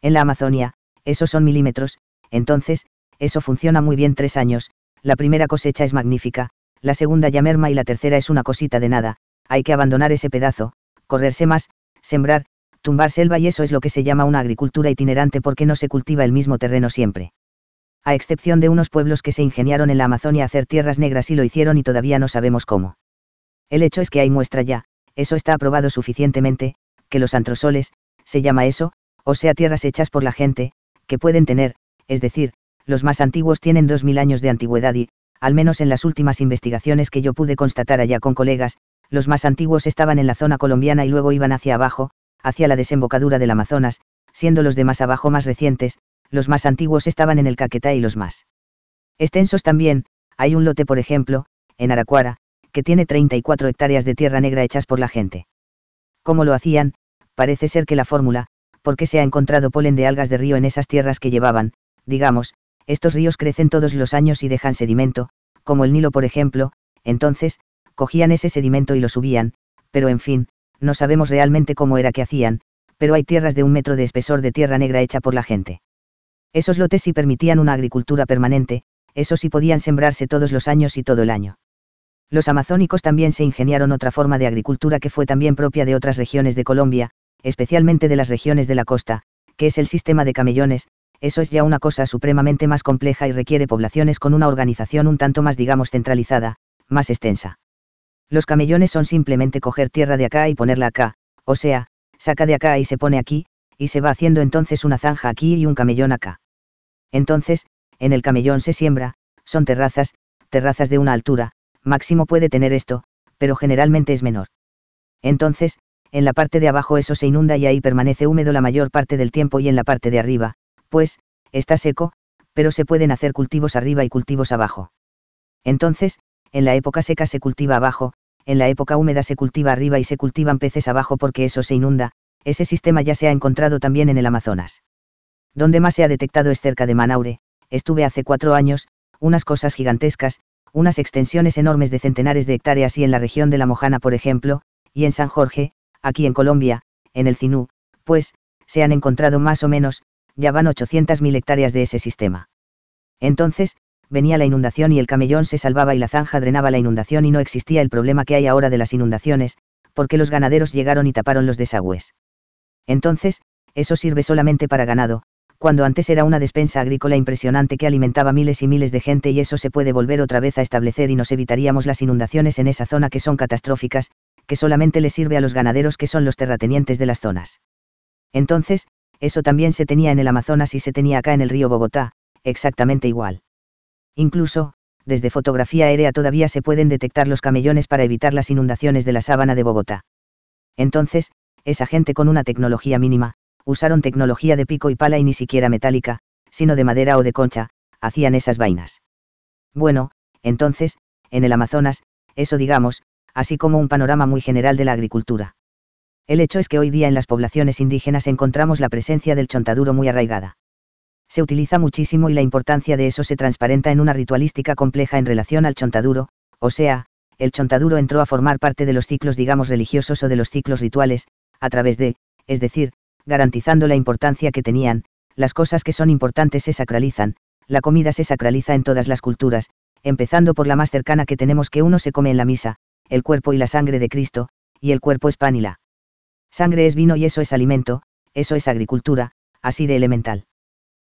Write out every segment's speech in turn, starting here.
En la Amazonia, esos son milímetros, entonces, eso funciona muy bien tres años, la primera cosecha es magnífica, la segunda ya merma y la tercera es una cosita de nada, hay que abandonar ese pedazo, correrse más, sembrar, tumbar selva y eso es lo que se llama una agricultura itinerante porque no se cultiva el mismo terreno siempre. A excepción de unos pueblos que se ingeniaron en la Amazonia a hacer tierras negras y lo hicieron y todavía no sabemos cómo. El hecho es que hay muestra ya, eso está aprobado suficientemente, que los antrosoles, se llama eso, o sea tierras hechas por la gente, que pueden tener, es decir, los más antiguos tienen 2.000 años de antigüedad y, al menos en las últimas investigaciones que yo pude constatar allá con colegas, los más antiguos estaban en la zona colombiana y luego iban hacia abajo, hacia la desembocadura del Amazonas, siendo los de más abajo más recientes, los más antiguos estaban en el Caquetá y los más extensos también, hay un lote por ejemplo, en Aracuara, que tiene 34 hectáreas de tierra negra hechas por la gente. ¿Cómo lo hacían? Parece ser que la fórmula, porque se ha encontrado polen de algas de río en esas tierras que llevaban, digamos, estos ríos crecen todos los años y dejan sedimento, como el Nilo por ejemplo, entonces, cogían ese sedimento y lo subían, pero en fin, no sabemos realmente cómo era que hacían, pero hay tierras de un metro de espesor de tierra negra hecha por la gente. Esos lotes sí permitían una agricultura permanente, esos sí podían sembrarse todos los años y todo el año. Los amazónicos también se ingeniaron otra forma de agricultura que fue también propia de otras regiones de Colombia, especialmente de las regiones de la costa, que es el sistema de camellones, eso es ya una cosa supremamente más compleja y requiere poblaciones con una organización un tanto más digamos centralizada, más extensa. Los camellones son simplemente coger tierra de acá y ponerla acá, o sea, saca de acá y se pone aquí, y se va haciendo entonces una zanja aquí y un camellón acá. Entonces, en el camellón se siembra, son terrazas, terrazas de una altura, máximo puede tener esto, pero generalmente es menor. Entonces, en la parte de abajo eso se inunda y ahí permanece húmedo la mayor parte del tiempo y en la parte de arriba, pues, está seco, pero se pueden hacer cultivos arriba y cultivos abajo. Entonces, en la época seca se cultiva abajo, en la época húmeda se cultiva arriba y se cultivan peces abajo porque eso se inunda, ese sistema ya se ha encontrado también en el Amazonas. Donde más se ha detectado es cerca de Manaure, estuve hace cuatro años, unas cosas gigantescas, unas extensiones enormes de centenares de hectáreas y en la región de La Mojana por ejemplo, y en San Jorge, aquí en Colombia, en el CINU, pues, se han encontrado más o menos, ya van 800.000 hectáreas de ese sistema. Entonces, venía la inundación y el camellón se salvaba y la zanja drenaba la inundación y no existía el problema que hay ahora de las inundaciones, porque los ganaderos llegaron y taparon los desagües. Entonces, eso sirve solamente para ganado, cuando antes era una despensa agrícola impresionante que alimentaba miles y miles de gente y eso se puede volver otra vez a establecer y nos evitaríamos las inundaciones en esa zona que son catastróficas, que solamente le sirve a los ganaderos que son los terratenientes de las zonas. Entonces, eso también se tenía en el Amazonas y se tenía acá en el río Bogotá, exactamente igual. Incluso, desde fotografía aérea todavía se pueden detectar los camellones para evitar las inundaciones de la sábana de Bogotá. Entonces, esa gente con una tecnología mínima, usaron tecnología de pico y pala y ni siquiera metálica, sino de madera o de concha, hacían esas vainas. Bueno, entonces, en el Amazonas, eso digamos, así como un panorama muy general de la agricultura. El hecho es que hoy día en las poblaciones indígenas encontramos la presencia del chontaduro muy arraigada. Se utiliza muchísimo y la importancia de eso se transparenta en una ritualística compleja en relación al chontaduro, o sea, el chontaduro entró a formar parte de los ciclos digamos religiosos o de los ciclos rituales, a través de, es decir, garantizando la importancia que tenían, las cosas que son importantes se sacralizan, la comida se sacraliza en todas las culturas, empezando por la más cercana que tenemos que uno se come en la misa, el cuerpo y la sangre de Cristo, y el cuerpo es pan y la sangre es vino y eso es alimento, eso es agricultura, así de elemental.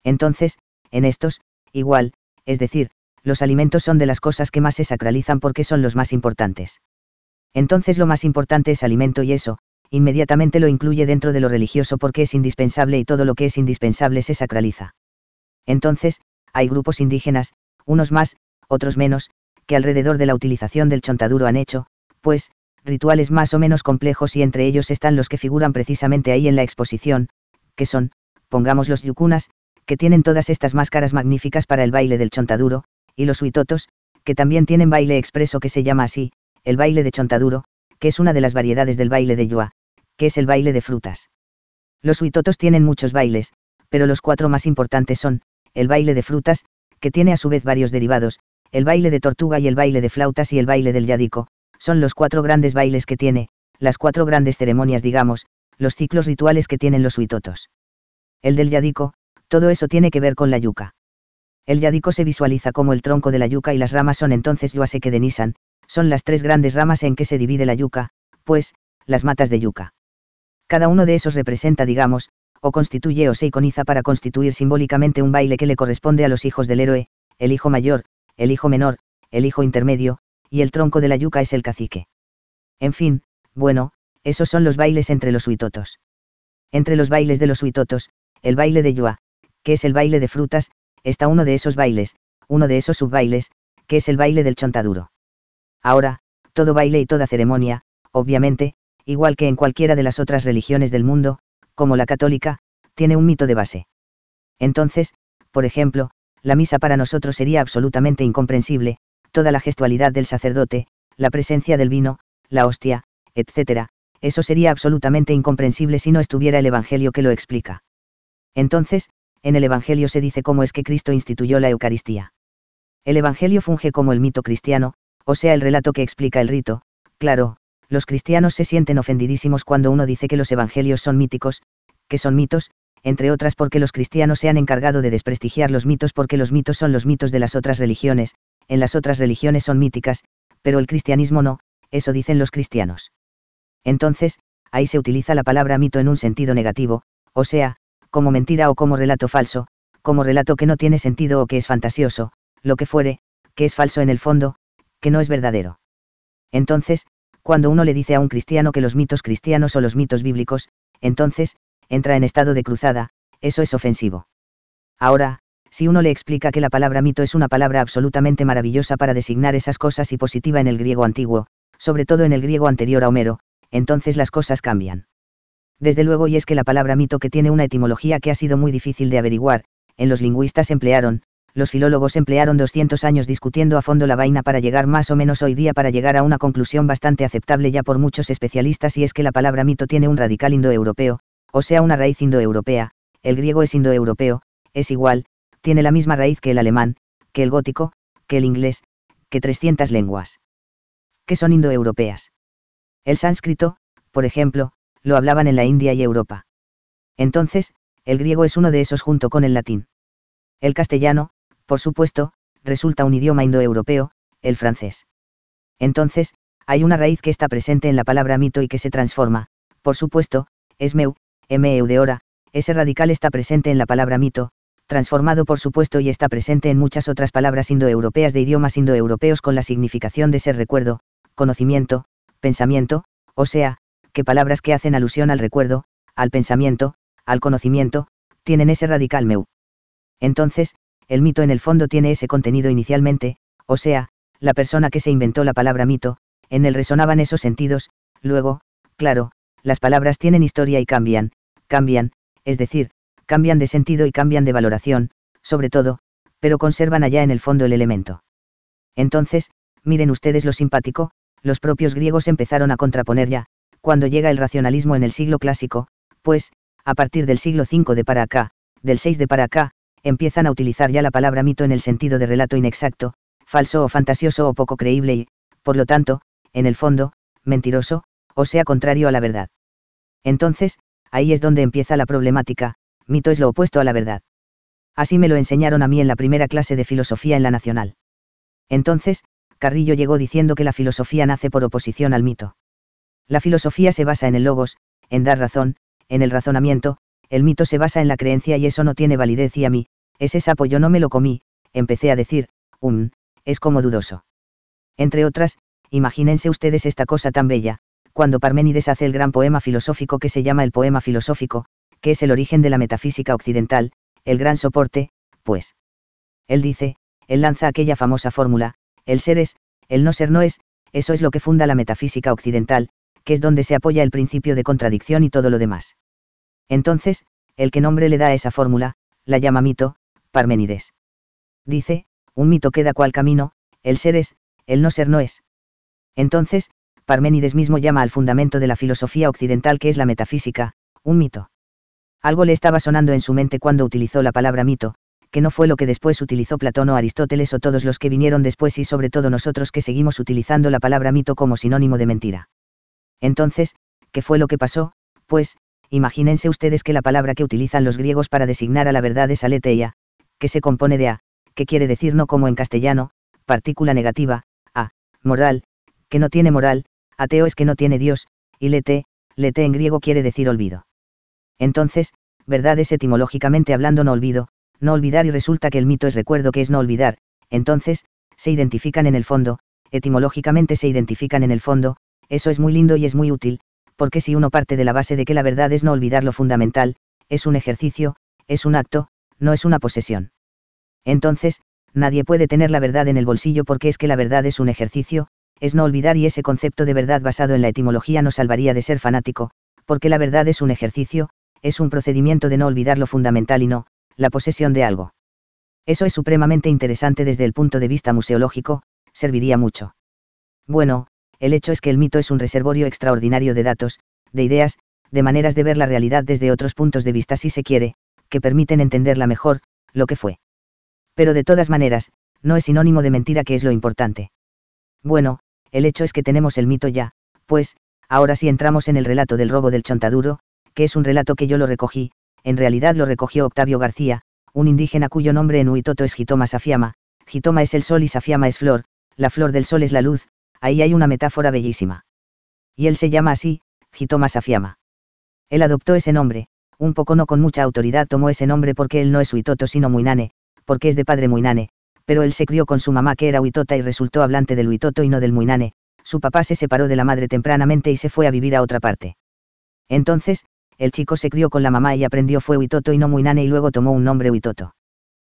Entonces, en estos, igual, es decir, los alimentos son de las cosas que más se sacralizan porque son los más importantes. Entonces lo más importante es alimento y eso, inmediatamente lo incluye dentro de lo religioso porque es indispensable y todo lo que es indispensable se sacraliza. Entonces, hay grupos indígenas, unos más, otros menos, que alrededor de la utilización del chontaduro han hecho, pues, rituales más o menos complejos y entre ellos están los que figuran precisamente ahí en la exposición, que son, pongamos los yukunas, que tienen todas estas máscaras magníficas para el baile del chontaduro, y los huitotos, que también tienen baile expreso que se llama así, el baile de chontaduro, que es una de las variedades del baile de yua, que es el baile de frutas. Los huitotos tienen muchos bailes, pero los cuatro más importantes son, el baile de frutas, que tiene a su vez varios derivados, el baile de tortuga y el baile de flautas y el baile del yadico, son los cuatro grandes bailes que tiene, las cuatro grandes ceremonias digamos, los ciclos rituales que tienen los huitotos. El del yadico, todo eso tiene que ver con la yuca. El yadico se visualiza como el tronco de la yuca y las ramas son entonces yuase que Nisan, son las tres grandes ramas en que se divide la yuca, pues, las matas de yuca. Cada uno de esos representa, digamos, o constituye o se iconiza para constituir simbólicamente un baile que le corresponde a los hijos del héroe, el hijo mayor, el hijo menor, el hijo intermedio, y el tronco de la yuca es el cacique. En fin, bueno, esos son los bailes entre los huitotos. Entre los bailes de los huitotos, el baile de Yua, que es el baile de frutas, está uno de esos bailes, uno de esos subbailes, que es el baile del chontaduro. Ahora, todo baile y toda ceremonia, obviamente, igual que en cualquiera de las otras religiones del mundo, como la católica, tiene un mito de base. Entonces, por ejemplo, la misa para nosotros sería absolutamente incomprensible, toda la gestualidad del sacerdote, la presencia del vino, la hostia, etc., eso sería absolutamente incomprensible si no estuviera el Evangelio que lo explica. Entonces, en el Evangelio se dice cómo es que Cristo instituyó la Eucaristía. El Evangelio funge como el mito cristiano, o sea, el relato que explica el rito, claro, los cristianos se sienten ofendidísimos cuando uno dice que los evangelios son míticos, que son mitos, entre otras porque los cristianos se han encargado de desprestigiar los mitos porque los mitos son los mitos de las otras religiones, en las otras religiones son míticas, pero el cristianismo no, eso dicen los cristianos. Entonces, ahí se utiliza la palabra mito en un sentido negativo, o sea, como mentira o como relato falso, como relato que no tiene sentido o que es fantasioso, lo que fuere, que es falso en el fondo, que no es verdadero. Entonces, cuando uno le dice a un cristiano que los mitos cristianos o los mitos bíblicos, entonces, entra en estado de cruzada, eso es ofensivo. Ahora, si uno le explica que la palabra mito es una palabra absolutamente maravillosa para designar esas cosas y positiva en el griego antiguo, sobre todo en el griego anterior a Homero, entonces las cosas cambian. Desde luego y es que la palabra mito que tiene una etimología que ha sido muy difícil de averiguar, en los lingüistas emplearon, los filólogos emplearon 200 años discutiendo a fondo la vaina para llegar más o menos hoy día para llegar a una conclusión bastante aceptable ya por muchos especialistas y es que la palabra mito tiene un radical indoeuropeo, o sea una raíz indoeuropea, el griego es indoeuropeo, es igual, tiene la misma raíz que el alemán, que el gótico, que el inglés, que 300 lenguas. Que son indoeuropeas. El sánscrito, por ejemplo, lo hablaban en la India y Europa. Entonces, el griego es uno de esos junto con el latín. El castellano, por supuesto, resulta un idioma indoeuropeo, el francés. Entonces, hay una raíz que está presente en la palabra mito y que se transforma, por supuesto, es meu, MeU de hora, ese radical está presente en la palabra mito, transformado por supuesto y está presente en muchas otras palabras indoeuropeas de idiomas indoeuropeos con la significación de ser recuerdo, conocimiento, pensamiento, o sea, que palabras que hacen alusión al recuerdo, al pensamiento, al conocimiento, tienen ese radical meu. Entonces, el mito en el fondo tiene ese contenido inicialmente, o sea, la persona que se inventó la palabra mito, en él resonaban esos sentidos, luego, claro, las palabras tienen historia y cambian, cambian, es decir, cambian de sentido y cambian de valoración, sobre todo, pero conservan allá en el fondo el elemento. Entonces, miren ustedes lo simpático, los propios griegos empezaron a contraponer ya, cuando llega el racionalismo en el siglo clásico, pues, a partir del siglo V de para acá, del VI de para acá, empiezan a utilizar ya la palabra mito en el sentido de relato inexacto, falso o fantasioso o poco creíble y, por lo tanto, en el fondo, mentiroso, o sea contrario a la verdad. Entonces, ahí es donde empieza la problemática, mito es lo opuesto a la verdad. Así me lo enseñaron a mí en la primera clase de filosofía en la Nacional. Entonces, Carrillo llegó diciendo que la filosofía nace por oposición al mito. La filosofía se basa en el logos, en dar razón, en el razonamiento, el mito se basa en la creencia y eso no tiene validez y a mí, ese sapo yo no me lo comí, empecé a decir, um, es como dudoso. Entre otras, imagínense ustedes esta cosa tan bella, cuando Parménides hace el gran poema filosófico que se llama el poema filosófico, que es el origen de la metafísica occidental, el gran soporte, pues. Él dice, él lanza aquella famosa fórmula, el ser es, el no ser no es, eso es lo que funda la metafísica occidental, que es donde se apoya el principio de contradicción y todo lo demás. Entonces, el que nombre le da a esa fórmula, la llama mito, Parménides. Dice, un mito queda cual camino, el ser es, el no ser no es. Entonces, Parménides mismo llama al fundamento de la filosofía occidental que es la metafísica, un mito. Algo le estaba sonando en su mente cuando utilizó la palabra mito, que no fue lo que después utilizó Platón o Aristóteles o todos los que vinieron después y sobre todo nosotros que seguimos utilizando la palabra mito como sinónimo de mentira. Entonces, ¿qué fue lo que pasó? Pues, imagínense ustedes que la palabra que utilizan los griegos para designar a la verdad es aletheia, que se compone de a, que quiere decir no como en castellano, partícula negativa, a, moral, que no tiene moral, ateo es que no tiene Dios, y lete, lete en griego quiere decir olvido. Entonces, verdad es etimológicamente hablando no olvido, no olvidar y resulta que el mito es recuerdo que es no olvidar, entonces, se identifican en el fondo, etimológicamente se identifican en el fondo, eso es muy lindo y es muy útil, porque si uno parte de la base de que la verdad es no olvidar lo fundamental, es un ejercicio, es un acto, no es una posesión. Entonces, nadie puede tener la verdad en el bolsillo porque es que la verdad es un ejercicio, es no olvidar y ese concepto de verdad basado en la etimología nos salvaría de ser fanático, porque la verdad es un ejercicio, es un procedimiento de no olvidar lo fundamental y no, la posesión de algo. Eso es supremamente interesante desde el punto de vista museológico, serviría mucho. Bueno, el hecho es que el mito es un reservorio extraordinario de datos, de ideas, de maneras de ver la realidad desde otros puntos de vista si se quiere, que permiten entenderla mejor, lo que fue. Pero de todas maneras, no es sinónimo de mentira que es lo importante. Bueno, el hecho es que tenemos el mito ya, pues, ahora sí entramos en el relato del robo del chontaduro, que es un relato que yo lo recogí, en realidad lo recogió Octavio García, un indígena cuyo nombre en Huitoto es Hitoma Safiama, Gitoma es el sol y Safiama es flor, la flor del sol es la luz, ahí hay una metáfora bellísima. Y él se llama así, Gitoma Safiama. Él adoptó ese nombre, un poco no con mucha autoridad tomó ese nombre porque él no es Huitoto sino Muinane, porque es de padre Muinane, pero él se crió con su mamá que era huitota y resultó hablante del huitoto y no del muinane, su papá se separó de la madre tempranamente y se fue a vivir a otra parte. Entonces, el chico se crió con la mamá y aprendió fue huitoto y no muinane y luego tomó un nombre huitoto.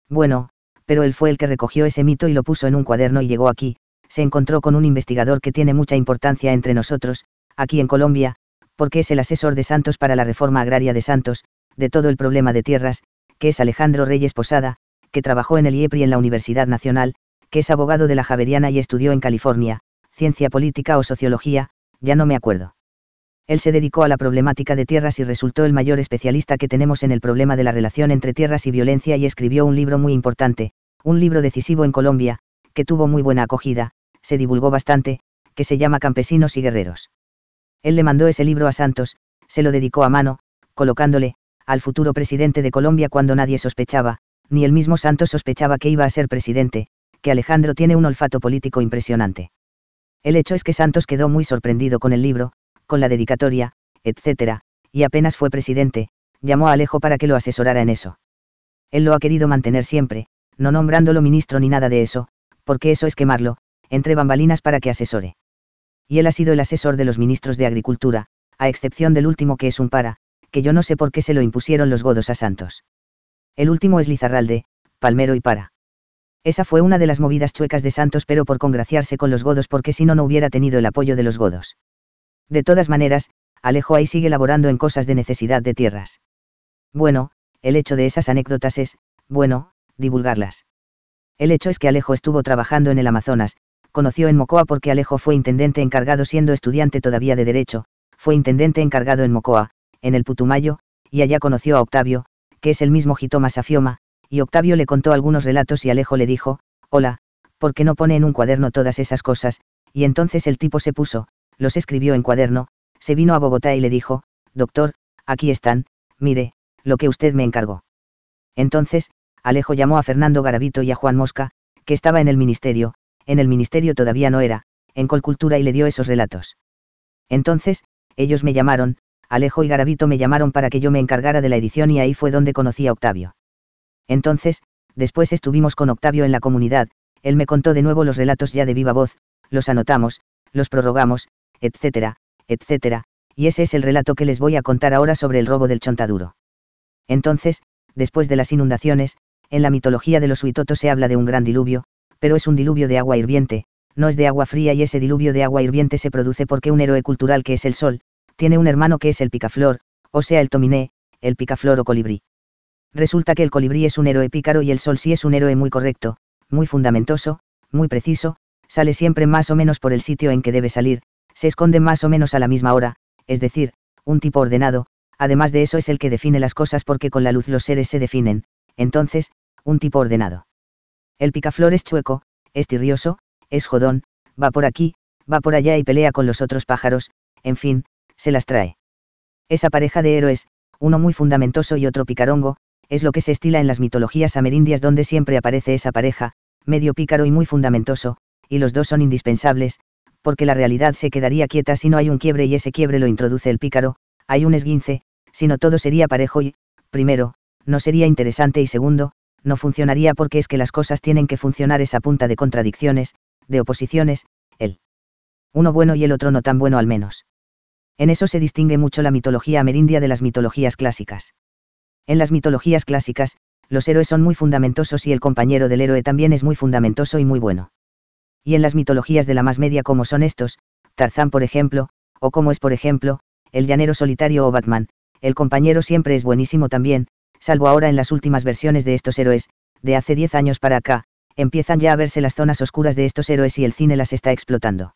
Bueno, pero él fue el que recogió ese mito y lo puso en un cuaderno y llegó aquí, se encontró con un investigador que tiene mucha importancia entre nosotros, aquí en Colombia, porque es el asesor de Santos para la reforma agraria de Santos, de todo el problema de tierras, que es Alejandro Reyes Posada, que trabajó en el IEPRI en la Universidad Nacional, que es abogado de la Javeriana y estudió en California, ciencia política o sociología, ya no me acuerdo. Él se dedicó a la problemática de tierras y resultó el mayor especialista que tenemos en el problema de la relación entre tierras y violencia y escribió un libro muy importante, un libro decisivo en Colombia, que tuvo muy buena acogida, se divulgó bastante, que se llama Campesinos y Guerreros. Él le mandó ese libro a Santos, se lo dedicó a mano, colocándole, al futuro presidente de Colombia cuando nadie sospechaba, ni el mismo Santos sospechaba que iba a ser presidente, que Alejandro tiene un olfato político impresionante. El hecho es que Santos quedó muy sorprendido con el libro, con la dedicatoria, etc., y apenas fue presidente, llamó a Alejo para que lo asesorara en eso. Él lo ha querido mantener siempre, no nombrándolo ministro ni nada de eso, porque eso es quemarlo, entre bambalinas para que asesore. Y él ha sido el asesor de los ministros de Agricultura, a excepción del último que es un para, que yo no sé por qué se lo impusieron los godos a Santos el último es Lizarralde, Palmero y Para. Esa fue una de las movidas chuecas de Santos pero por congraciarse con los godos porque si no no hubiera tenido el apoyo de los godos. De todas maneras, Alejo ahí sigue laborando en cosas de necesidad de tierras. Bueno, el hecho de esas anécdotas es, bueno, divulgarlas. El hecho es que Alejo estuvo trabajando en el Amazonas, conoció en Mocoa porque Alejo fue intendente encargado siendo estudiante todavía de Derecho, fue intendente encargado en Mocoa, en el Putumayo, y allá conoció a Octavio, que es el mismo Jitomas Afioma, y Octavio le contó algunos relatos y Alejo le dijo, hola, ¿por qué no pone en un cuaderno todas esas cosas? Y entonces el tipo se puso, los escribió en cuaderno, se vino a Bogotá y le dijo, doctor, aquí están, mire, lo que usted me encargó. Entonces, Alejo llamó a Fernando Garavito y a Juan Mosca, que estaba en el ministerio, en el ministerio todavía no era, en Colcultura y le dio esos relatos. Entonces, ellos me llamaron, Alejo y Garabito me llamaron para que yo me encargara de la edición y ahí fue donde conocí a Octavio. Entonces, después estuvimos con Octavio en la comunidad, él me contó de nuevo los relatos ya de viva voz, los anotamos, los prorrogamos, etcétera, etcétera, y ese es el relato que les voy a contar ahora sobre el robo del chontaduro. Entonces, después de las inundaciones, en la mitología de los huitotos se habla de un gran diluvio, pero es un diluvio de agua hirviente, no es de agua fría y ese diluvio de agua hirviente se produce porque un héroe cultural que es el sol, tiene un hermano que es el picaflor, o sea el tominé, el picaflor o colibrí. Resulta que el colibrí es un héroe pícaro y el sol sí es un héroe muy correcto, muy fundamentoso, muy preciso, sale siempre más o menos por el sitio en que debe salir, se esconde más o menos a la misma hora, es decir, un tipo ordenado, además de eso es el que define las cosas porque con la luz los seres se definen, entonces, un tipo ordenado. El picaflor es chueco, es tirrioso, es jodón, va por aquí, va por allá y pelea con los otros pájaros, en fin, se las trae. Esa pareja de héroes, uno muy fundamentoso y otro picarongo, es lo que se estila en las mitologías amerindias donde siempre aparece esa pareja, medio pícaro y muy fundamentoso, y los dos son indispensables, porque la realidad se quedaría quieta si no hay un quiebre y ese quiebre lo introduce el pícaro, hay un esguince, sino todo sería parejo y, primero, no sería interesante y segundo, no funcionaría porque es que las cosas tienen que funcionar esa punta de contradicciones, de oposiciones, el uno bueno y el otro no tan bueno al menos. En eso se distingue mucho la mitología amerindia de las mitologías clásicas. En las mitologías clásicas, los héroes son muy fundamentosos y el compañero del héroe también es muy fundamentoso y muy bueno. Y en las mitologías de la más media como son estos, Tarzán por ejemplo, o como es por ejemplo, el llanero solitario o Batman, el compañero siempre es buenísimo también, salvo ahora en las últimas versiones de estos héroes, de hace 10 años para acá, empiezan ya a verse las zonas oscuras de estos héroes y el cine las está explotando.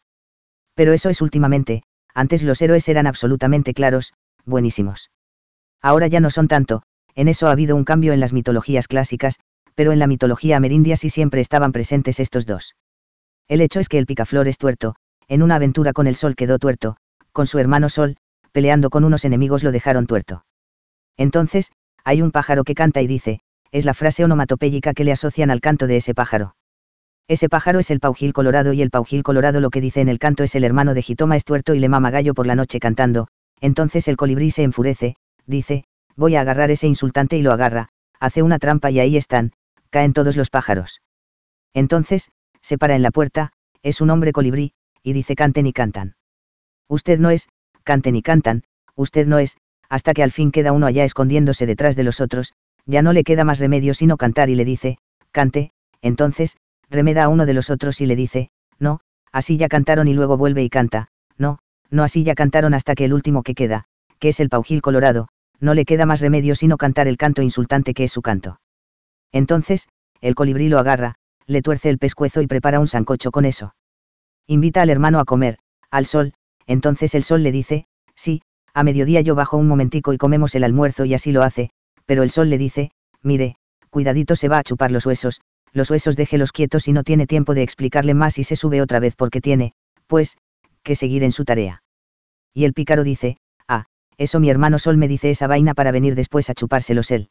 Pero eso es últimamente, antes los héroes eran absolutamente claros, buenísimos. Ahora ya no son tanto, en eso ha habido un cambio en las mitologías clásicas, pero en la mitología amerindia sí siempre estaban presentes estos dos. El hecho es que el picaflor es tuerto, en una aventura con el sol quedó tuerto, con su hermano sol, peleando con unos enemigos lo dejaron tuerto. Entonces, hay un pájaro que canta y dice, es la frase onomatopéyica que le asocian al canto de ese pájaro. Ese pájaro es el paujil colorado y el paujil colorado lo que dice en el canto es el hermano de Jitoma estuerto y le mama gallo por la noche cantando, entonces el colibrí se enfurece, dice, voy a agarrar ese insultante y lo agarra, hace una trampa y ahí están, caen todos los pájaros. Entonces, se para en la puerta, es un hombre colibrí, y dice canten y cantan. Usted no es, canten y cantan, usted no es, hasta que al fin queda uno allá escondiéndose detrás de los otros, ya no le queda más remedio sino cantar y le dice, cante, entonces, remeda a uno de los otros y le dice, no, así ya cantaron y luego vuelve y canta, no, no así ya cantaron hasta que el último que queda, que es el paujil colorado, no le queda más remedio sino cantar el canto insultante que es su canto. Entonces, el colibrí lo agarra, le tuerce el pescuezo y prepara un sancocho con eso. Invita al hermano a comer, al sol, entonces el sol le dice, sí, a mediodía yo bajo un momentico y comemos el almuerzo y así lo hace, pero el sol le dice, mire, cuidadito se va a chupar los huesos, los huesos déjelos quietos y no tiene tiempo de explicarle más y se sube otra vez porque tiene, pues, que seguir en su tarea. Y el pícaro dice, ah, eso mi hermano Sol me dice esa vaina para venir después a chupárselos él.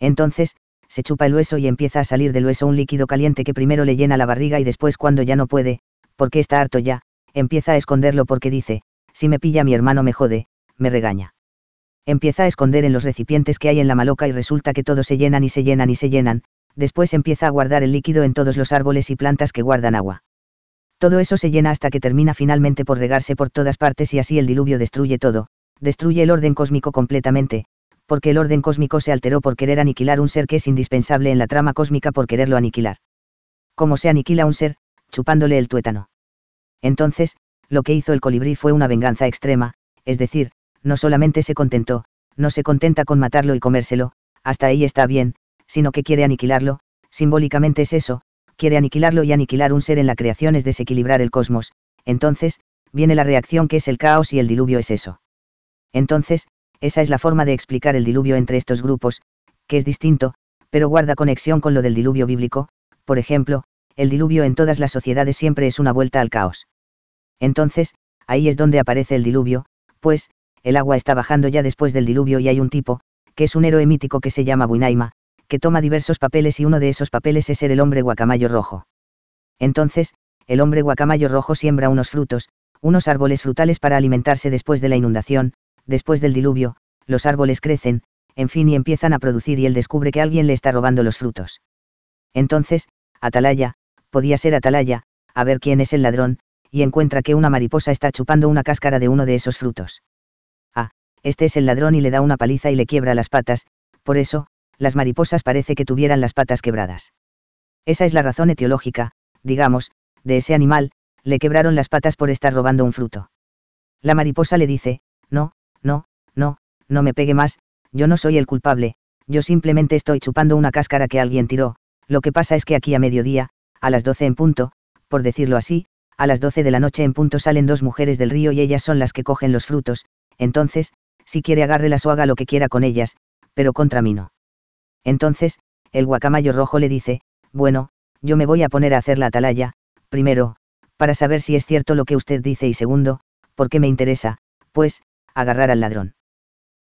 Entonces, se chupa el hueso y empieza a salir del hueso un líquido caliente que primero le llena la barriga y después cuando ya no puede, porque está harto ya, empieza a esconderlo porque dice, si me pilla mi hermano me jode, me regaña. Empieza a esconder en los recipientes que hay en la maloca y resulta que todos se llenan y se llenan y se llenan, después empieza a guardar el líquido en todos los árboles y plantas que guardan agua. Todo eso se llena hasta que termina finalmente por regarse por todas partes y así el diluvio destruye todo, destruye el orden cósmico completamente, porque el orden cósmico se alteró por querer aniquilar un ser que es indispensable en la trama cósmica por quererlo aniquilar. Como se aniquila un ser, chupándole el tuétano. Entonces, lo que hizo el colibrí fue una venganza extrema, es decir, no solamente se contentó, no se contenta con matarlo y comérselo, hasta ahí está bien, sino que quiere aniquilarlo, simbólicamente es eso, quiere aniquilarlo y aniquilar un ser en la creación es desequilibrar el cosmos, entonces, viene la reacción que es el caos y el diluvio es eso. Entonces, esa es la forma de explicar el diluvio entre estos grupos, que es distinto, pero guarda conexión con lo del diluvio bíblico, por ejemplo, el diluvio en todas las sociedades siempre es una vuelta al caos. Entonces, ahí es donde aparece el diluvio, pues, el agua está bajando ya después del diluvio y hay un tipo, que es un héroe mítico que se llama Buinaima, toma diversos papeles y uno de esos papeles es ser el hombre guacamayo rojo. Entonces, el hombre guacamayo rojo siembra unos frutos, unos árboles frutales para alimentarse después de la inundación, después del diluvio, los árboles crecen, en fin y empiezan a producir y él descubre que alguien le está robando los frutos. Entonces, Atalaya, podía ser Atalaya, a ver quién es el ladrón, y encuentra que una mariposa está chupando una cáscara de uno de esos frutos. Ah, este es el ladrón y le da una paliza y le quiebra las patas, por eso, las mariposas parece que tuvieran las patas quebradas. Esa es la razón etiológica, digamos, de ese animal, le quebraron las patas por estar robando un fruto. La mariposa le dice, no, no, no, no me pegue más, yo no soy el culpable, yo simplemente estoy chupando una cáscara que alguien tiró, lo que pasa es que aquí a mediodía, a las 12 en punto, por decirlo así, a las 12 de la noche en punto salen dos mujeres del río y ellas son las que cogen los frutos, entonces, si quiere agárrelas o haga lo que quiera con ellas, pero contra mí no. Entonces, el guacamayo rojo le dice, bueno, yo me voy a poner a hacer la atalaya, primero, para saber si es cierto lo que usted dice y segundo, porque me interesa, pues, agarrar al ladrón.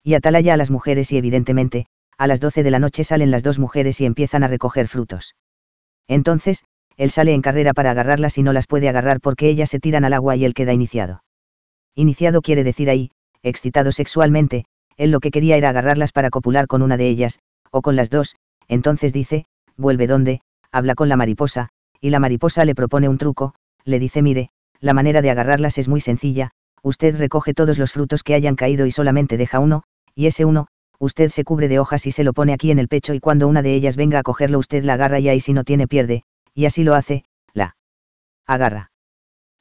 Y atalaya a las mujeres y evidentemente, a las 12 de la noche salen las dos mujeres y empiezan a recoger frutos. Entonces, él sale en carrera para agarrarlas y no las puede agarrar porque ellas se tiran al agua y él queda iniciado. Iniciado quiere decir ahí, excitado sexualmente, él lo que quería era agarrarlas para copular con una de ellas, o con las dos, entonces dice, vuelve donde, habla con la mariposa, y la mariposa le propone un truco, le dice mire, la manera de agarrarlas es muy sencilla, usted recoge todos los frutos que hayan caído y solamente deja uno, y ese uno, usted se cubre de hojas y se lo pone aquí en el pecho y cuando una de ellas venga a cogerlo usted la agarra y ahí si no tiene pierde, y así lo hace, la agarra.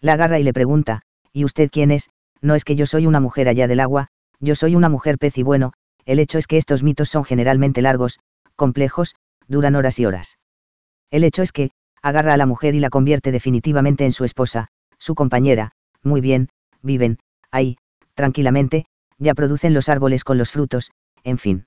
La agarra y le pregunta, ¿y usted quién es? No es que yo soy una mujer allá del agua, yo soy una mujer pez y bueno, el hecho es que estos mitos son generalmente largos, complejos, duran horas y horas. El hecho es que, agarra a la mujer y la convierte definitivamente en su esposa, su compañera, muy bien, viven, ahí, tranquilamente, ya producen los árboles con los frutos, en fin.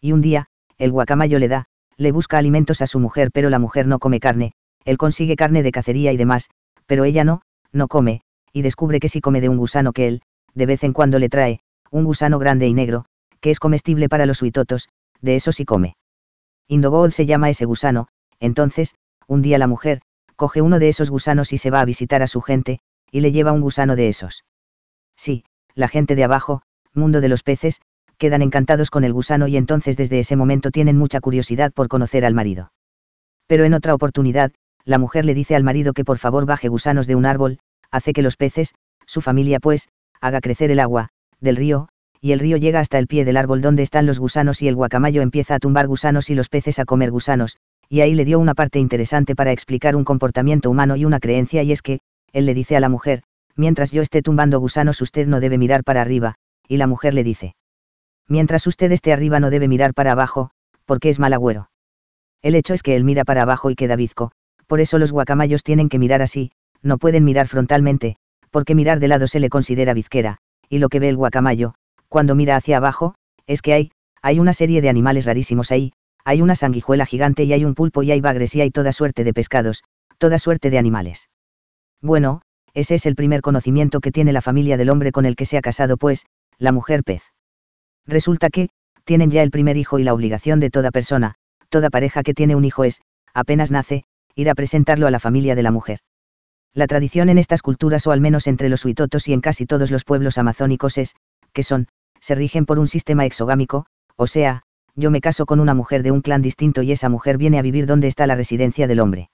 Y un día, el guacamayo le da, le busca alimentos a su mujer, pero la mujer no come carne, él consigue carne de cacería y demás, pero ella no, no come, y descubre que sí come de un gusano que él, de vez en cuando le trae, un gusano grande y negro, que es comestible para los huitotos, de esos sí come. Indogold se llama ese gusano, entonces, un día la mujer, coge uno de esos gusanos y se va a visitar a su gente, y le lleva un gusano de esos. Sí, la gente de abajo, mundo de los peces, quedan encantados con el gusano y entonces desde ese momento tienen mucha curiosidad por conocer al marido. Pero en otra oportunidad, la mujer le dice al marido que por favor baje gusanos de un árbol, hace que los peces, su familia pues, haga crecer el agua, del río, y el río llega hasta el pie del árbol donde están los gusanos y el guacamayo empieza a tumbar gusanos y los peces a comer gusanos, y ahí le dio una parte interesante para explicar un comportamiento humano y una creencia y es que, él le dice a la mujer, mientras yo esté tumbando gusanos usted no debe mirar para arriba, y la mujer le dice, mientras usted esté arriba no debe mirar para abajo, porque es mal agüero. El hecho es que él mira para abajo y queda bizco, por eso los guacamayos tienen que mirar así, no pueden mirar frontalmente, porque mirar de lado se le considera bizquera, y lo que ve el guacamayo, cuando mira hacia abajo, es que hay, hay una serie de animales rarísimos ahí, hay una sanguijuela gigante y hay un pulpo y hay bagres y hay toda suerte de pescados, toda suerte de animales. Bueno, ese es el primer conocimiento que tiene la familia del hombre con el que se ha casado, pues, la mujer pez. Resulta que, tienen ya el primer hijo y la obligación de toda persona, toda pareja que tiene un hijo es, apenas nace, ir a presentarlo a la familia de la mujer. La tradición en estas culturas o al menos entre los huitotos y en casi todos los pueblos amazónicos es, que son, se rigen por un sistema exogámico, o sea, yo me caso con una mujer de un clan distinto y esa mujer viene a vivir donde está la residencia del hombre.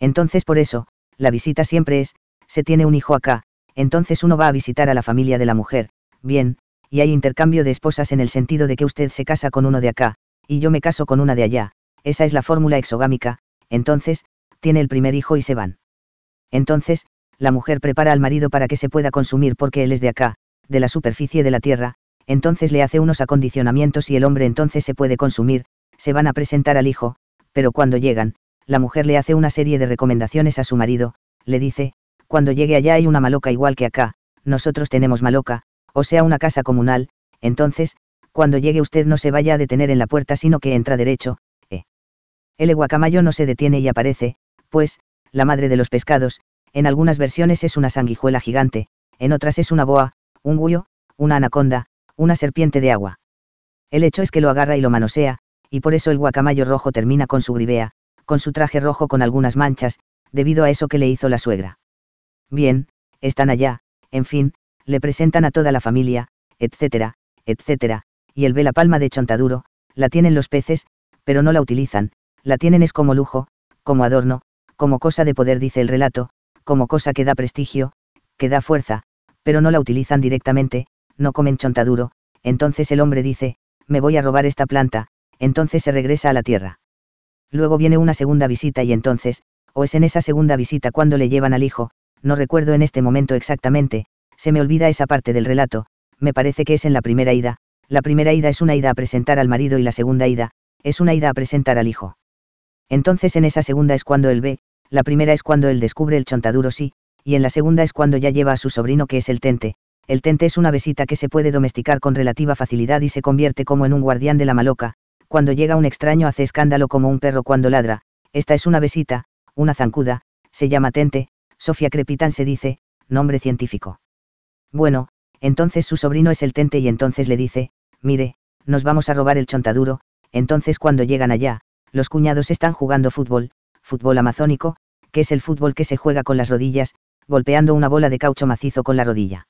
Entonces por eso, la visita siempre es, se tiene un hijo acá, entonces uno va a visitar a la familia de la mujer, bien, y hay intercambio de esposas en el sentido de que usted se casa con uno de acá, y yo me caso con una de allá, esa es la fórmula exogámica, entonces, tiene el primer hijo y se van. Entonces, la mujer prepara al marido para que se pueda consumir porque él es de acá, de la superficie de la tierra, entonces le hace unos acondicionamientos y el hombre entonces se puede consumir, se van a presentar al hijo, pero cuando llegan, la mujer le hace una serie de recomendaciones a su marido, le dice, cuando llegue allá hay una maloca igual que acá, nosotros tenemos maloca, o sea una casa comunal, entonces, cuando llegue usted no se vaya a detener en la puerta sino que entra derecho, eh. El guacamayo no se detiene y aparece, pues, la madre de los pescados, en algunas versiones es una sanguijuela gigante, en otras es una boa, un guyo, una anaconda, una serpiente de agua. El hecho es que lo agarra y lo manosea, y por eso el guacamayo rojo termina con su gribea, con su traje rojo con algunas manchas, debido a eso que le hizo la suegra. Bien, están allá, en fin, le presentan a toda la familia, etcétera, etcétera, y él ve la palma de chontaduro, la tienen los peces, pero no la utilizan, la tienen es como lujo, como adorno, como cosa de poder dice el relato, como cosa que da prestigio, que da fuerza, pero no la utilizan directamente, no comen chontaduro, entonces el hombre dice, me voy a robar esta planta, entonces se regresa a la tierra. Luego viene una segunda visita y entonces, o es en esa segunda visita cuando le llevan al hijo, no recuerdo en este momento exactamente, se me olvida esa parte del relato, me parece que es en la primera ida, la primera ida es una ida a presentar al marido y la segunda ida, es una ida a presentar al hijo. Entonces en esa segunda es cuando él ve, la primera es cuando él descubre el chontaduro sí, y en la segunda es cuando ya lleva a su sobrino que es el tente, el tente es una besita que se puede domesticar con relativa facilidad y se convierte como en un guardián de la maloca, cuando llega un extraño hace escándalo como un perro cuando ladra, esta es una besita, una zancuda, se llama tente, Sofía Crepitán se dice, nombre científico. Bueno, entonces su sobrino es el tente y entonces le dice, mire, nos vamos a robar el chontaduro, entonces cuando llegan allá, los cuñados están jugando fútbol, fútbol amazónico, que es el fútbol que se juega con las rodillas, golpeando una bola de caucho macizo con la rodilla.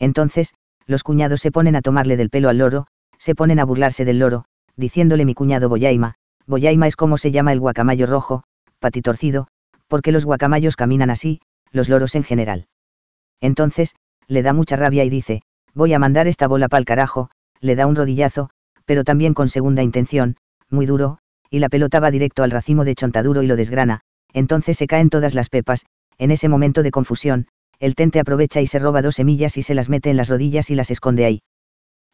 Entonces, los cuñados se ponen a tomarle del pelo al loro, se ponen a burlarse del loro, diciéndole mi cuñado Boyaima, Boyaima es como se llama el guacamayo rojo, patitorcido, porque los guacamayos caminan así, los loros en general. Entonces, le da mucha rabia y dice, voy a mandar esta bola pa'l carajo, le da un rodillazo, pero también con segunda intención, muy duro, y la pelota va directo al racimo de chontaduro y lo desgrana, entonces se caen todas las pepas, en ese momento de confusión, el tente aprovecha y se roba dos semillas y se las mete en las rodillas y las esconde ahí.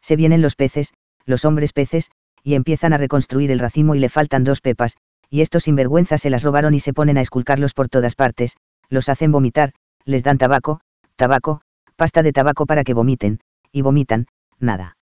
Se vienen los peces, los hombres peces, y empiezan a reconstruir el racimo y le faltan dos pepas, y estos sinvergüenza se las robaron y se ponen a esculcarlos por todas partes, los hacen vomitar, les dan tabaco, tabaco, pasta de tabaco para que vomiten, y vomitan, nada.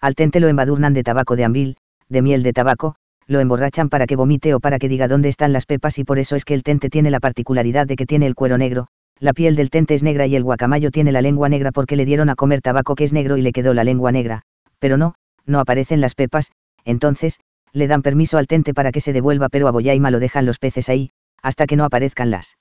Al tente lo embadurnan de tabaco de ambil, de miel de tabaco, lo emborrachan para que vomite o para que diga dónde están las pepas y por eso es que el tente tiene la particularidad de que tiene el cuero negro, la piel del tente es negra y el guacamayo tiene la lengua negra porque le dieron a comer tabaco que es negro y le quedó la lengua negra, pero no, no aparecen las pepas, entonces, le dan permiso al tente para que se devuelva pero a Boyaima lo dejan los peces ahí, hasta que no aparezcan las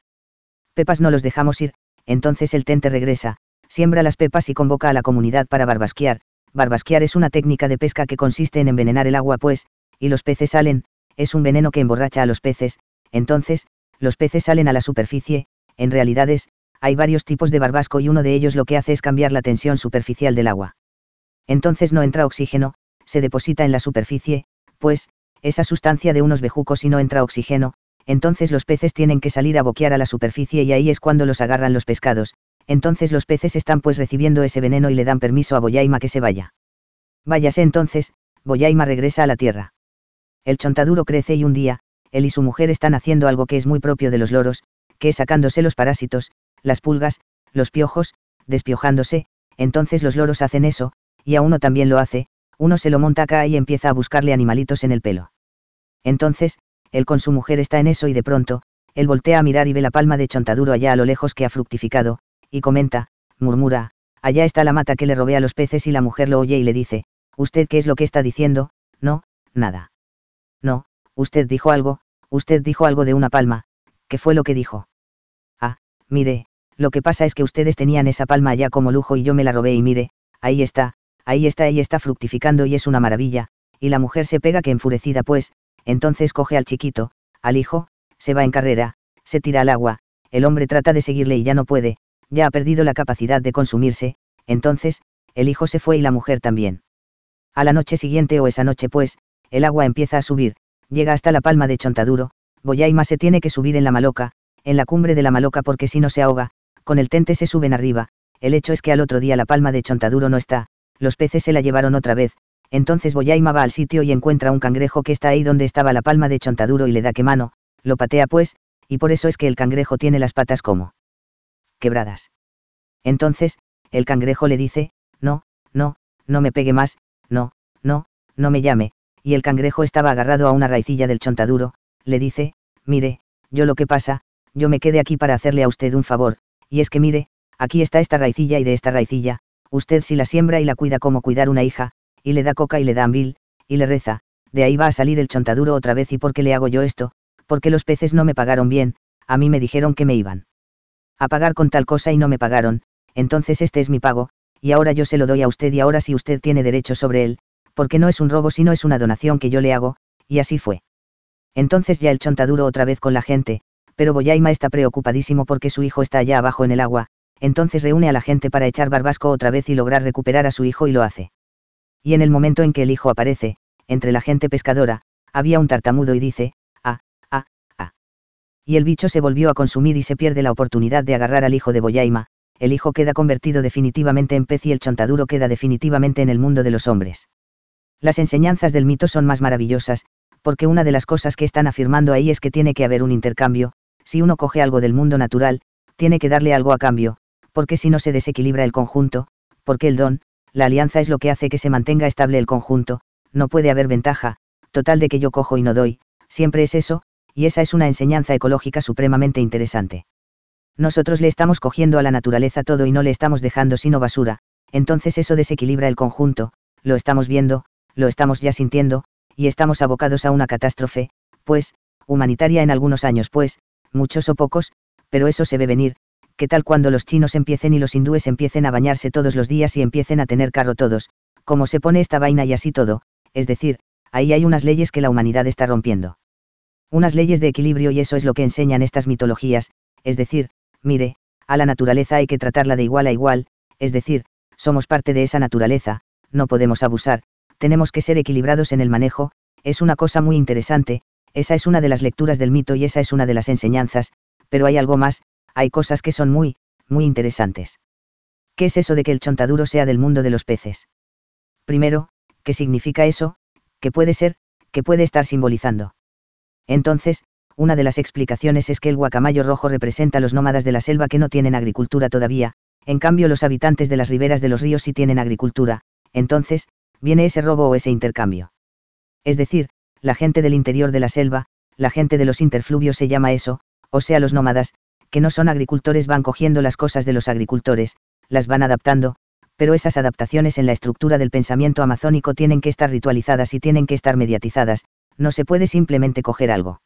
pepas no los dejamos ir, entonces el tente regresa, siembra las pepas y convoca a la comunidad para barbasquear. Barbasquear es una técnica de pesca que consiste en envenenar el agua pues, y los peces salen, es un veneno que emborracha a los peces, entonces, los peces salen a la superficie, en realidades, hay varios tipos de barbasco y uno de ellos lo que hace es cambiar la tensión superficial del agua. Entonces no entra oxígeno, se deposita en la superficie, pues, esa sustancia de unos bejucos y no entra oxígeno, entonces los peces tienen que salir a boquear a la superficie y ahí es cuando los agarran los pescados, entonces los peces están pues recibiendo ese veneno y le dan permiso a Boyaima que se vaya. Váyase entonces, Boyaima regresa a la tierra. El chontaduro crece y un día, él y su mujer están haciendo algo que es muy propio de los loros, que sacándose los parásitos, las pulgas, los piojos, despiojándose, entonces los loros hacen eso, y a uno también lo hace, uno se lo monta acá y empieza a buscarle animalitos en el pelo. Entonces, él con su mujer está en eso y de pronto, él voltea a mirar y ve la palma de chontaduro allá a lo lejos que ha fructificado, y comenta, murmura, allá está la mata que le robé a los peces y la mujer lo oye y le dice, ¿usted qué es lo que está diciendo? No, nada. No, usted dijo algo, usted dijo algo de una palma, que fue lo que dijo. Ah, mire, lo que pasa es que ustedes tenían esa palma allá como lujo y yo me la robé y mire, ahí está, ahí está, y está fructificando y es una maravilla, y la mujer se pega que enfurecida pues, entonces coge al chiquito, al hijo, se va en carrera, se tira al agua, el hombre trata de seguirle y ya no puede, ya ha perdido la capacidad de consumirse, entonces, el hijo se fue y la mujer también. A la noche siguiente o esa noche pues, el agua empieza a subir, llega hasta la palma de Chontaduro, Boyaima se tiene que subir en la maloca, en la cumbre de la maloca porque si no se ahoga, con el tente se suben arriba, el hecho es que al otro día la palma de Chontaduro no está, los peces se la llevaron otra vez, entonces Boyaima va al sitio y encuentra un cangrejo que está ahí donde estaba la palma de Chontaduro y le da que mano, lo patea pues, y por eso es que el cangrejo tiene las patas como quebradas. Entonces, el cangrejo le dice, no, no, no me pegue más, no, no, no me llame, y el cangrejo estaba agarrado a una raicilla del Chontaduro, le dice, mire, yo lo que pasa, yo me quedé aquí para hacerle a usted un favor, y es que mire, aquí está esta raicilla y de esta raicilla, usted si la siembra y la cuida como cuidar una hija, y le da coca y le da vil, y le reza, de ahí va a salir el chontaduro otra vez y por qué le hago yo esto, porque los peces no me pagaron bien, a mí me dijeron que me iban a pagar con tal cosa y no me pagaron, entonces este es mi pago, y ahora yo se lo doy a usted y ahora si usted tiene derecho sobre él, porque no es un robo sino es una donación que yo le hago, y así fue. Entonces ya el chontaduro otra vez con la gente, pero Boyaima está preocupadísimo porque su hijo está allá abajo en el agua, entonces reúne a la gente para echar barbasco otra vez y lograr recuperar a su hijo y lo hace. Y en el momento en que el hijo aparece, entre la gente pescadora, había un tartamudo y dice, ah, ah, ah. Y el bicho se volvió a consumir y se pierde la oportunidad de agarrar al hijo de Boyaima, el hijo queda convertido definitivamente en pez y el chontaduro queda definitivamente en el mundo de los hombres. Las enseñanzas del mito son más maravillosas, porque una de las cosas que están afirmando ahí es que tiene que haber un intercambio, si uno coge algo del mundo natural, tiene que darle algo a cambio, porque si no se desequilibra el conjunto, porque el don, la alianza es lo que hace que se mantenga estable el conjunto, no puede haber ventaja, total de que yo cojo y no doy, siempre es eso, y esa es una enseñanza ecológica supremamente interesante. Nosotros le estamos cogiendo a la naturaleza todo y no le estamos dejando sino basura, entonces eso desequilibra el conjunto, lo estamos viendo, lo estamos ya sintiendo, y estamos abocados a una catástrofe, pues, humanitaria en algunos años, pues, muchos o pocos, pero eso se ve venir, que tal cuando los chinos empiecen y los hindúes empiecen a bañarse todos los días y empiecen a tener carro todos, como se pone esta vaina y así todo, es decir, ahí hay unas leyes que la humanidad está rompiendo. Unas leyes de equilibrio y eso es lo que enseñan estas mitologías, es decir, mire, a la naturaleza hay que tratarla de igual a igual, es decir, somos parte de esa naturaleza, no podemos abusar, tenemos que ser equilibrados en el manejo, es una cosa muy interesante, esa es una de las lecturas del mito y esa es una de las enseñanzas, pero hay algo más, hay cosas que son muy, muy interesantes. ¿Qué es eso de que el chontaduro sea del mundo de los peces? Primero, ¿qué significa eso? ¿Qué puede ser? ¿Qué puede estar simbolizando? Entonces, una de las explicaciones es que el guacamayo rojo representa a los nómadas de la selva que no tienen agricultura todavía, en cambio los habitantes de las riberas de los ríos sí tienen agricultura, entonces, viene ese robo o ese intercambio. Es decir, la gente del interior de la selva, la gente de los interfluvios se llama eso, o sea los nómadas, que no son agricultores van cogiendo las cosas de los agricultores, las van adaptando, pero esas adaptaciones en la estructura del pensamiento amazónico tienen que estar ritualizadas y tienen que estar mediatizadas, no se puede simplemente coger algo.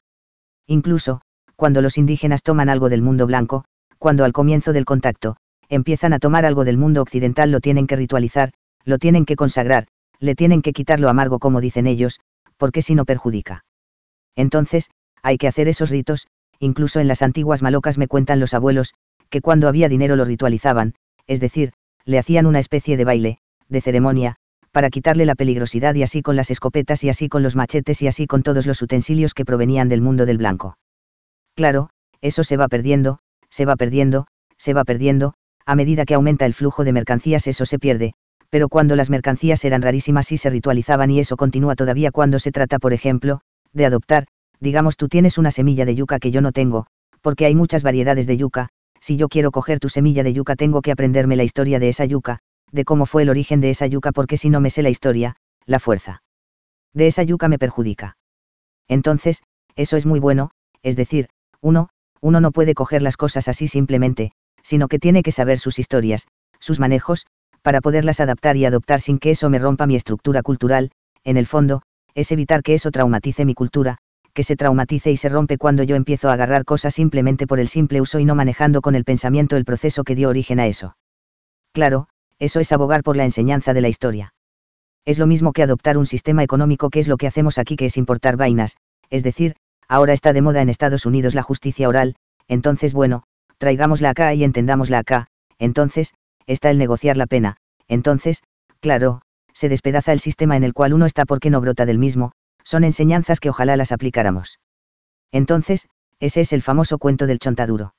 Incluso, cuando los indígenas toman algo del mundo blanco, cuando al comienzo del contacto, empiezan a tomar algo del mundo occidental lo tienen que ritualizar, lo tienen que consagrar, le tienen que quitar lo amargo como dicen ellos, porque si no perjudica. Entonces, hay que hacer esos ritos, incluso en las antiguas malocas me cuentan los abuelos, que cuando había dinero lo ritualizaban, es decir, le hacían una especie de baile, de ceremonia, para quitarle la peligrosidad y así con las escopetas y así con los machetes y así con todos los utensilios que provenían del mundo del blanco. Claro, eso se va perdiendo, se va perdiendo, se va perdiendo, a medida que aumenta el flujo de mercancías eso se pierde, pero cuando las mercancías eran rarísimas y se ritualizaban y eso continúa todavía cuando se trata, por ejemplo, de adoptar, digamos tú tienes una semilla de yuca que yo no tengo, porque hay muchas variedades de yuca, si yo quiero coger tu semilla de yuca tengo que aprenderme la historia de esa yuca, de cómo fue el origen de esa yuca porque si no me sé la historia, la fuerza de esa yuca me perjudica. Entonces, eso es muy bueno, es decir, uno, uno no puede coger las cosas así simplemente, sino que tiene que saber sus historias, sus manejos, para poderlas adaptar y adoptar sin que eso me rompa mi estructura cultural, en el fondo, es evitar que eso traumatice mi cultura, que se traumatice y se rompe cuando yo empiezo a agarrar cosas simplemente por el simple uso y no manejando con el pensamiento el proceso que dio origen a eso. Claro, eso es abogar por la enseñanza de la historia. Es lo mismo que adoptar un sistema económico que es lo que hacemos aquí que es importar vainas, es decir, ahora está de moda en Estados Unidos la justicia oral, entonces bueno, traigámosla acá y entendámosla acá, entonces, está el negociar la pena, entonces, claro, se despedaza el sistema en el cual uno está porque no brota del mismo, son enseñanzas que ojalá las aplicáramos. Entonces, ese es el famoso cuento del chontaduro.